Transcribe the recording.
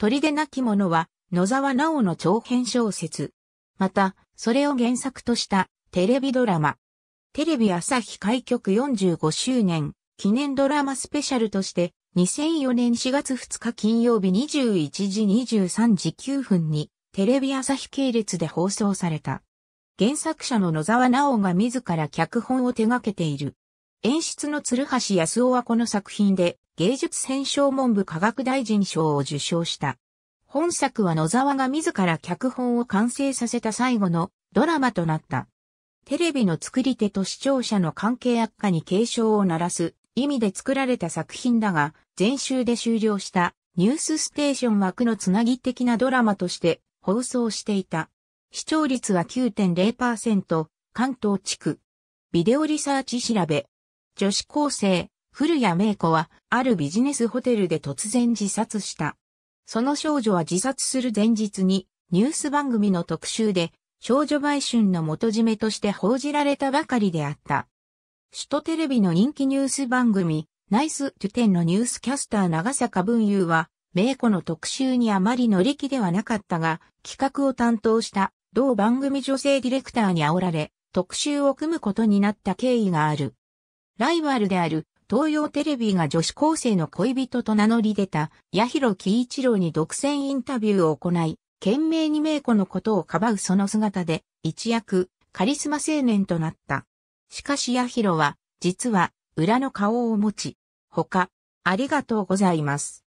砦なき者は野沢直の長編小説。また、それを原作としたテレビドラマ。テレビ朝日開局45周年記念ドラマスペシャルとして、2004年4月2日金曜日21時23時9分にテレビ朝日系列で放送された。原作者の野沢直が自ら脚本を手掛けている。演出の鶴橋康夫はこの作品で芸術選奨文部科学大臣賞を受賞した。本作は野沢が自ら脚本を完成させた最後のドラマとなった。テレビの作り手と視聴者の関係悪化に警鐘を鳴らす意味で作られた作品だが、前週で終了したニュースステーション枠のつなぎ的なドラマとして放送していた。視聴率は9.0%、関東地区。ビデオリサーチ調べ。女子高生、古谷芽衣子は、あるビジネスホテルで突然自殺した。その少女は自殺する前日に、ニュース番組の特集で、少女売春の元締めとして報じられたばかりであった。首都テレビの人気ニュース番組、ナイストゥテンのニュースキャスター長坂文雄は、芽衣子の特集にあまり乗り気ではなかったが、企画を担当した同番組女性ディレクターに煽られ、特集を組むことになった経緯がある。ライバルである東洋テレビが女子高生の恋人と名乗り出た、八広喜一郎に独占インタビューを行い、懸命に名子のことをかばうその姿で、一躍、カリスマ青年となった。しかし八広は、実は、裏の顔を持ち、他、ありがとうございます。